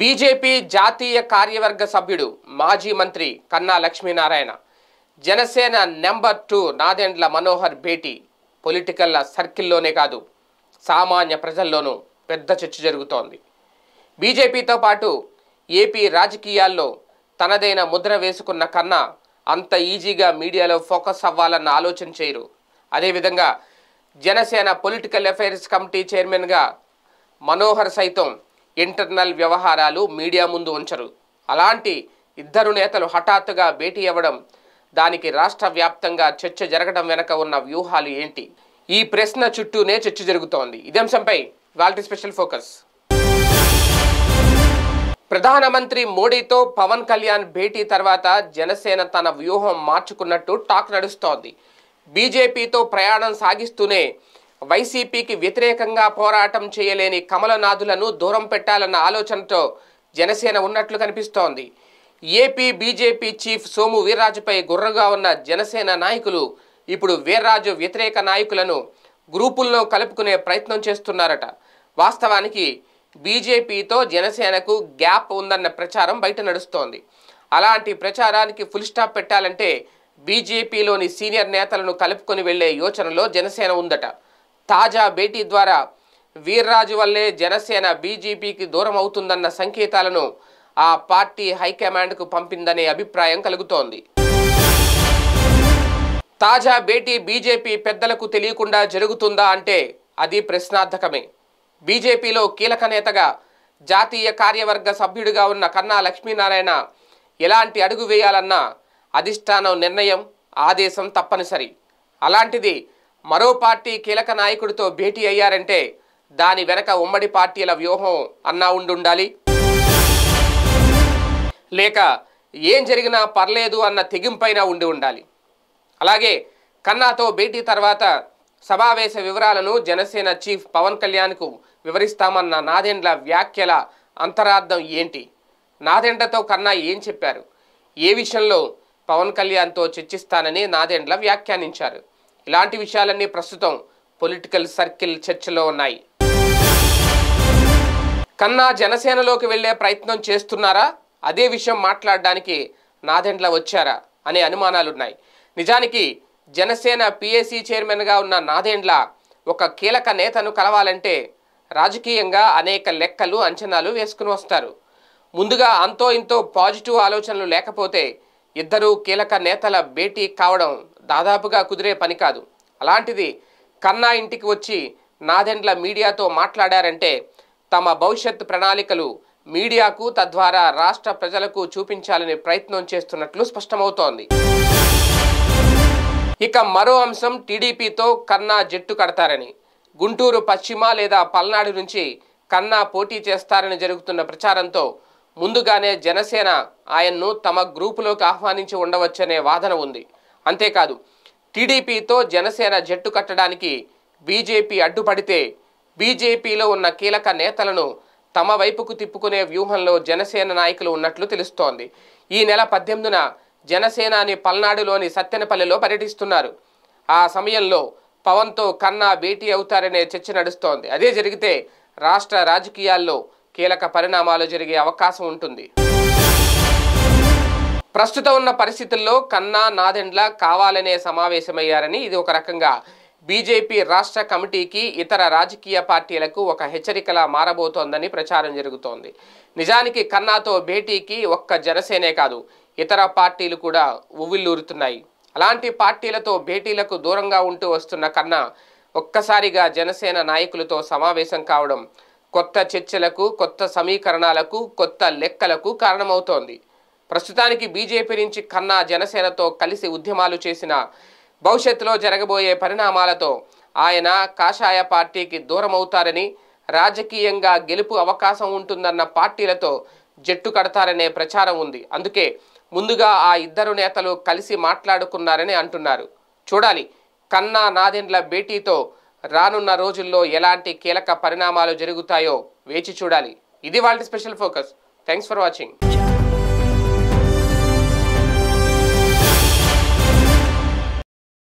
BJP జాతీయ కార్యవర్గ సభ్యుడు మాజీ మంత్రి కన్నా లక్ష్మీనారాయణ జనసేన నెంబర్ టూ నాదెండ్ల మనోహర్ భేటీ పొలిటికల్ సర్కిల్లోనే కాదు సామాన్య ప్రజల్లోనూ పెద్ద చర్చ జరుగుతోంది బీజేపీతో పాటు ఏపీ రాజకీయాల్లో తనదైన ముద్ర వేసుకున్న కన్నా అంత ఈజీగా మీడియాలో ఫోకస్ అవ్వాలన్న ఆలోచన చేయరు అదేవిధంగా జనసేన పొలిటికల్ అఫైర్స్ కమిటీ చైర్మన్గా మనోహర్ సైతం ఇంటర్నల్ వ్యవహారాలు మీడియా ముందు ఉంచరు అలాంటి ఇద్దరు నేతలు హఠాత్తుగా భేటీ అవ్వడం దానికి రాష్ట్ర వ్యాప్తంగా చర్చ జరగడం వెనక ఉన్న వ్యూహాలు ఏంటి ఈ ప్రశ్న చుట్టూనే చర్చ జరుగుతోంది ఇదే అంశంపై వాల్టీ స్పెషల్ ఫోకస్ ప్రధానమంత్రి మోడీతో పవన్ కళ్యాణ్ భేటీ తర్వాత జనసేన తన వ్యూహం మార్చుకున్నట్టు టాక్ నడుస్తోంది బీజేపీతో ప్రయాణం సాగిస్తూనే వైసీపీకి వ్యతిరేకంగా పోరాటం చేయలేని కమలనాథులను దూరం పెట్టాలన్న ఆలోచనతో జనసేన ఉన్నట్లు కనిపిస్తోంది ఏపీ బీజేపీ చీఫ్ సోము వీర్రాజుపై గుర్రగా ఉన్న జనసేన నాయకులు ఇప్పుడు వీర్రాజు వ్యతిరేక నాయకులను గ్రూపుల్లో కలుపుకునే ప్రయత్నం చేస్తున్నారట వాస్తవానికి బీజేపీతో జనసేనకు గ్యాప్ ఉందన్న ప్రచారం బయట నడుస్తోంది అలాంటి ప్రచారానికి ఫుల్ స్టాప్ పెట్టాలంటే బీజేపీలోని సీనియర్ నేతలను కలుపుకొని వెళ్లే యోచనలో జనసేన ఉందట తాజా భేటీ ద్వారా వీర్రాజు వల్లే జనసేన బీజేపీకి దూరం అవుతుందన్న సంకేతాలను ఆ పార్టీ హైకమాండ్కు పంపిందనే అభిప్రాయం కలుగుతోంది తాజా భేటీ బీజేపీ పెద్దలకు తెలియకుండా జరుగుతుందా అంటే అది ప్రశ్నార్థకమే బీజేపీలో కీలక నేతగా జాతీయ కార్యవర్గ సభ్యుడిగా ఉన్న కన్నా లక్ష్మీనారాయణ ఎలాంటి అడుగు వేయాలన్నా అధిష్టానం నిర్ణయం ఆదేశం తప్పనిసరి అలాంటిది మరో పార్టీ కీలక నాయకుడితో భేటీ అయ్యారంటే దాని వెనక ఉమ్మడి పార్టీల వ్యూహం అన్నా ఉండుండాలి లేక ఏం జరిగినా పర్లేదు అన్న తెగింపైన ఉండి ఉండాలి అలాగే కన్నాతో భేటీ తర్వాత సమావేశ వివరాలను జనసేన చీఫ్ పవన్ కళ్యాణ్కు వివరిస్తామన్న నాదెండ్ల వ్యాఖ్యల అంతరార్థం ఏంటి నాదెండ్లతో కన్నా ఏం చెప్పారు ఏ విషయంలో పవన్ కళ్యాణ్తో చర్చిస్తానని నాదెండ్ల వ్యాఖ్యానించారు ఇలాంటి విషయాలన్నీ ప్రస్తుతం పొలిటికల్ సర్కిల్ చర్చలో ఉన్నాయి కన్నా జనసేనలోకి వెళ్లే ప్రయత్నం చేస్తున్నారా అదే విషయం మాట్లాడడానికి నాదెండ్ల వచ్చారా అనే అనుమానాలున్నాయి నిజానికి జనసేన పిఎస్సీ చైర్మన్గా ఉన్న నాదెండ్ల ఒక కీలక నేతను కలవాలంటే రాజకీయంగా అనేక లెక్కలు అంచనాలు వేసుకుని వస్తారు ముందుగా అంతో ఇంతో పాజిటివ్ ఆలోచనలు లేకపోతే ఇద్దరు కీలక నేతల భేటీ కావడం దాదాపుగా కుదిరే పని కాదు అలాంటిది కన్నా ఇంటికి వచ్చి నాదెండ్ల మీడియాతో మాట్లాడారంటే తమ భవిష్యత్ ప్రణాళికలు మీడియాకు తద్వారా రాష్ట్ర ప్రజలకు చూపించాలని ప్రయత్నం చేస్తున్నట్లు స్పష్టమవుతోంది ఇక మరో అంశం టీడీపీతో కన్నా జట్టు కడతారని గుంటూరు పశ్చిమ లేదా పల్నాడు నుంచి కన్నా పోటీ చేస్తారని జరుగుతున్న ప్రచారంతో ముందుగానే జనసేన ఆయన్ను తమ గ్రూపులోకి ఆహ్వానించి ఉండవచ్చనే వాదన ఉంది అంతేకాదు టీడీపీతో జనసేన జట్టు కట్టడానికి బీజేపీ అడ్డుపడితే బీజేపీలో ఉన్న కీలక నేతలను తమ వైపుకు తిప్పుకునే వ్యూహంలో జనసేన నాయకులు ఉన్నట్లు తెలుస్తోంది ఈ నెల పద్దెనిమిదిన జనసేనాని పల్నాడులోని సత్యనపల్లిలో పర్యటిస్తున్నారు ఆ సమయంలో పవన్తో కన్నా భేటీ అవుతారనే చర్చ నడుస్తోంది అదే జరిగితే రాష్ట్ర రాజకీయాల్లో కీలక పరిణామాలు జరిగే అవకాశం ఉంటుంది ప్రస్తుతం ఉన్న పరిస్థితుల్లో కన్నా నాదెండ్ల కావాలనే సమావేశమయ్యారని ఇది ఒక రకంగా బీజేపీ రాష్ట్ర కమిటీకి ఇతర రాజకీయ పార్టీలకు ఒక హెచ్చరికలా మారబోతోందని ప్రచారం జరుగుతోంది నిజానికి కన్నాతో భేటీకి ఒక్క జనసేనే కాదు ఇతర పార్టీలు కూడా ఉవ్విల్లూరుతున్నాయి అలాంటి పార్టీలతో భేటీలకు దూరంగా ఉంటూ వస్తున్న కన్నా ఒక్కసారిగా జనసేన నాయకులతో సమావేశం కావడం కొత్త చర్చలకు కొత్త సమీకరణాలకు కొత్త లెక్కలకు కారణమవుతోంది ప్రస్తుతానికి బీజేపీ నుంచి కన్నా జనసేనతో కలిసి ఉద్యమాలు చేసిన భవిష్యత్తులో జరగబోయే పరిణామాలతో ఆయన కాషాయ పార్టీకి దూరమవుతారని రాజకీయంగా గెలుపు అవకాశం ఉంటుందన్న పార్టీలతో జట్టు కడతారనే ప్రచారం ఉంది అందుకే ముందుగా ఆ ఇద్దరు నేతలు కలిసి మాట్లాడుకున్నారని అంటున్నారు చూడాలి కన్నా నాదెండ్ల భేటీతో రానున్న రోజుల్లో ఎలాంటి కీలక పరిణామాలు జరుగుతాయో వేచి చూడాలి ఇది వాళ్ళ special focus thanks for watching